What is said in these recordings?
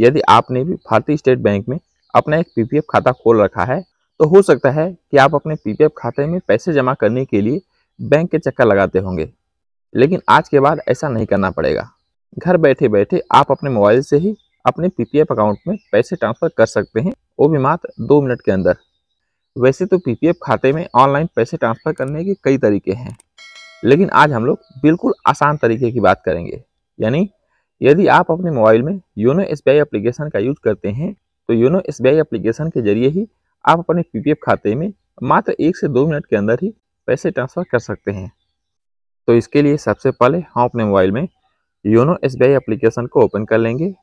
यदि आपने भी भारतीय स्टेट बैंक में अपना एक पीपीएफ खाता खोल रखा है तो हो सकता है कि आप अपने पीपीएफ खाते में पैसे जमा करने के लिए बैंक के चक्कर लगाते होंगे लेकिन आज के बाद ऐसा नहीं करना पड़ेगा घर बैठे बैठे आप अपने मोबाइल से ही अपने पीपीएफ अकाउंट में पैसे ट्रांसफ़र कर सकते हैं वो भी मात्र दो मिनट के अंदर वैसे तो पी खाते में ऑनलाइन पैसे ट्रांसफ़र करने के कई तरीके हैं लेकिन आज हम लोग बिल्कुल आसान तरीके की बात करेंगे यानी यदि आप अपने मोबाइल में योनो एस बी एप्लीकेशन का यूज करते हैं तो योनो एस बी एप्लीकेशन के जरिए ही आप अपने पी खाते में मात्र एक से दो मिनट के अंदर ही पैसे ट्रांसफ़र कर सकते हैं तो इसके लिए सबसे पहले हम अपने मोबाइल में योनो एस बी एप्लीकेशन को ओपन कर लेंगे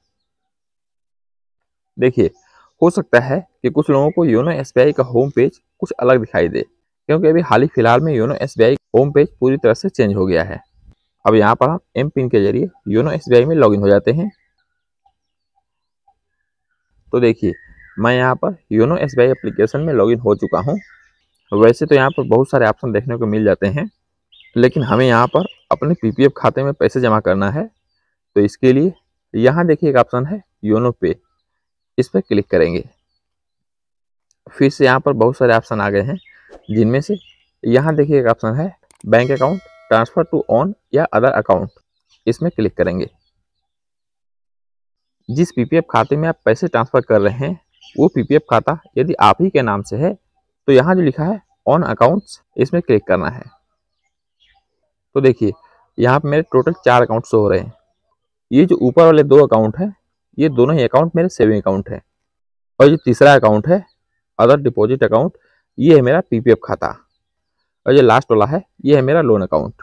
देखिए हो सकता है कि कुछ लोगों को योनो एस का होम पेज कुछ अलग दिखाई दे क्योंकि अभी हाल ही फिलहाल में योनो एस होम पेज पूरी तरह से चेंज हो गया है अब यहाँ पर हम एम पिन के जरिए योनो एस में लॉगिन हो जाते हैं तो देखिए मैं यहाँ पर योनो एस एप्लीकेशन में लॉगिन हो चुका हूँ वैसे तो यहाँ पर बहुत सारे ऑप्शन देखने को मिल जाते हैं लेकिन हमें यहाँ पर अपने पी खाते में पैसे जमा करना है तो इसके लिए यहाँ देखिए एक ऑप्शन है योनो पे इस पर क्लिक करेंगे फिर से यहाँ पर बहुत सारे ऑप्शन आ गए हैं जिनमें से यहाँ देखिए एक ऑप्शन है bank account transfer to own या अदर अकाउंट इसमें क्लिक करेंगे जिस पीपीएफ खाते में आप पैसे ट्रांसफ़र कर रहे हैं वो पीपीएफ खाता यदि आप ही के नाम से है तो यहाँ जो लिखा है ऑन अकाउंट्स इसमें क्लिक करना है तो देखिए यहाँ पर मेरे टोटल चार अकाउंट्स हो रहे हैं ये जो ऊपर वाले दो अकाउंट हैं ये दोनों ही अकाउंट मेरे सेविंग अकाउंट हैं और जो तीसरा अकाउंट है अदर डिपॉजिट अकाउंट ये है मेरा पीपीएफ खाता और ये लास्ट वाला है ये है मेरा लोन अकाउंट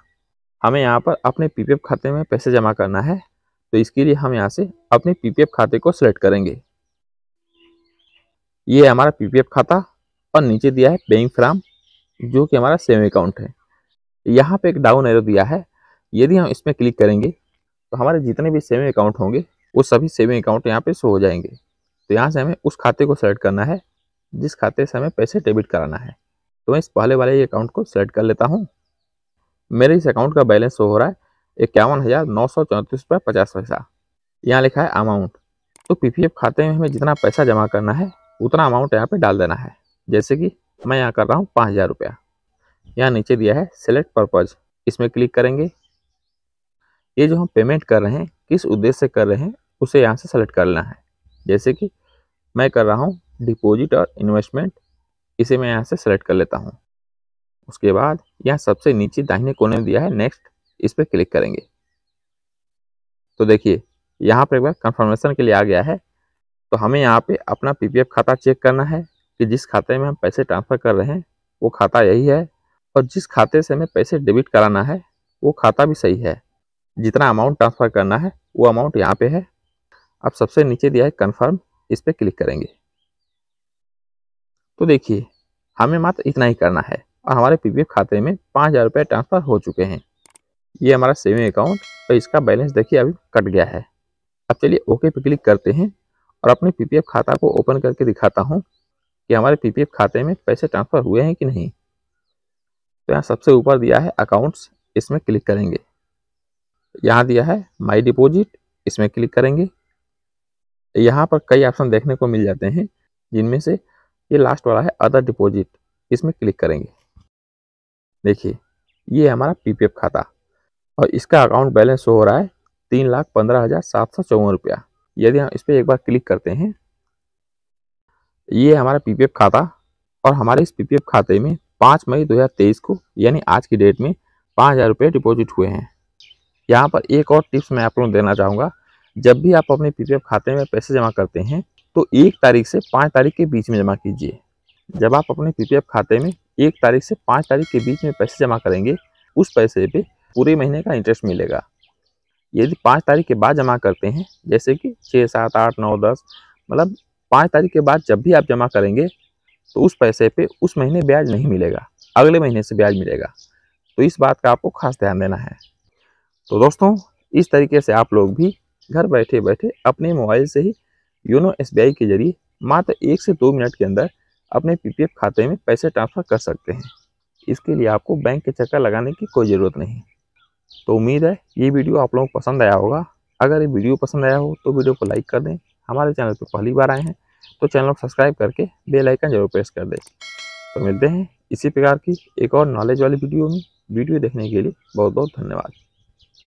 हमें यहाँ पर अपने पीपीएफ खाते में पैसे जमा करना है तो इसके लिए हम यहाँ से अपने पीपीएफ खाते को सिलेक्ट करेंगे ये हमारा पीपीएफ खाता और नीचे दिया है बैंक फ्राम जो कि हमारा सेविंग अकाउंट है यहाँ पे एक डाउन एरो दिया है यदि हम इसमें क्लिक करेंगे तो हमारे जितने भी सेविंग अकाउंट होंगे वो सभी सेविंग अकाउंट यहाँ पे शो हो जाएंगे तो यहाँ से हमें उस खाते को सेलेक्ट करना है जिस खाते से हमें पैसे डेबिट कराना है तो मैं इस पहले वाले अकाउंट को सेलेक्ट कर लेता हूँ मेरे इस अकाउंट का बैलेंस हो रहा है इक्यावन हज़ार नौ सौ चौंतीस रुपये पचास पैसा यहाँ लिखा है अमाउंट तो पीपीएफ खाते में हमें जितना पैसा जमा करना है उतना अमाउंट यहाँ पे डाल देना है जैसे कि मैं यहाँ कर रहा हूँ पाँच हज़ार रुपया यहाँ नीचे दिया है सेलेक्ट पर्पज़ इसमें क्लिक करेंगे ये जो हम पेमेंट कर रहे हैं किस उद्देश्य से कर रहे हैं उसे यहाँ से सेलेक्ट करना है जैसे कि मैं कर रहा हूँ डिपोजिट और इन्वेस्टमेंट इसे मैं यहाँ से सेलेक्ट कर लेता हूँ उसके बाद यहाँ सबसे नीचे दाहिने कोने में दिया है नेक्स्ट इस पर क्लिक करेंगे तो देखिए यहाँ पर एक बार कंफर्मेशन के लिए आ गया है तो हमें यहाँ पे अपना पीपीएफ खाता चेक करना है कि जिस खाते में हम पैसे ट्रांसफ़र कर रहे हैं वो खाता यही है और जिस खाते से हमें पैसे डेबिट कराना है वो खाता भी सही है जितना अमाउंट ट्रांसफ़र करना है वो अमाउंट यहाँ पर है अब सबसे नीचे दिया है कन्फर्म इस पर क्लिक करेंगे तो देखिए हमें मात्र इतना ही करना है और हमारे पी खाते में पाँच हज़ार रुपये ट्रांसफ़र हो चुके हैं ये हमारा सेविंग अकाउंट और इसका बैलेंस देखिए अभी कट गया है अब चलिए ओके पे क्लिक करते हैं और अपने पी खाता को ओपन करके दिखाता हूँ कि हमारे पी खाते में पैसे ट्रांसफ़र हुए हैं कि नहीं तो यहाँ सबसे ऊपर दिया है अकाउंट्स इसमें क्लिक करेंगे यहाँ दिया है माई डिपोजिट इसमें क्लिक करेंगे यहाँ पर कई ऑप्शन देखने को मिल जाते हैं जिनमें से ये लास्ट वाला है अदर डिपॉजिट इसमें क्लिक करेंगे देखिए ये हमारा पीपीएफ खाता और इसका अकाउंट बैलेंस हो रहा है तीन लाख पंद्रह हज़ार सात सौ चौवन रुपया यदि हम इस पर एक बार क्लिक करते हैं ये हमारा पीपीएफ खाता और हमारे इस पीपीएफ खाते में पाँच मई तेईस को यानी आज की डेट में पाँच हज़ार रुपये डिपॉजिट हुए हैं यहाँ पर एक और टिप्स मैं आप लोगों को देना चाहूँगा जब भी आप अपने पीपीएफ खाते में पैसे जमा करते हैं तो एक तारीख से पाँच तारीख के बीच में जमा कीजिए जब आप अपने पी खाते में एक तारीख से पाँच तारीख के बीच में पैसे जमा करेंगे उस पैसे पर पूरे महीने का इंटरेस्ट मिलेगा यदि पाँच तारीख के बाद जमा करते हैं जैसे कि छः सात आठ नौ दस मतलब पाँच तारीख के बाद जब भी आप जमा करेंगे तो उस पैसे पे उस महीने ब्याज नहीं मिलेगा अगले महीने से ब्याज मिलेगा तो इस बात का आपको खास ध्यान देना है तो दोस्तों इस तरीके से आप लोग भी घर बैठे बैठे अपने मोबाइल से ही योनो एस के जरिए मात्र एक से दो मिनट के अंदर अपने पीपीएफ खाते में पैसे ट्रांसफ़र कर सकते हैं इसके लिए आपको बैंक के चक्कर लगाने की कोई ज़रूरत नहीं तो उम्मीद है ये वीडियो आप लोगों को पसंद आया होगा अगर ये वीडियो पसंद आया हो तो वीडियो को लाइक कर दें हमारे चैनल पर पहली बार आए हैं तो चैनल को सब्सक्राइब करके बेल आइकन जरूर प्रेस कर दें तो मिलते हैं इसी प्रकार की एक और नॉलेज वाली वीडियो में वीडियो देखने के लिए बहुत बहुत धन्यवाद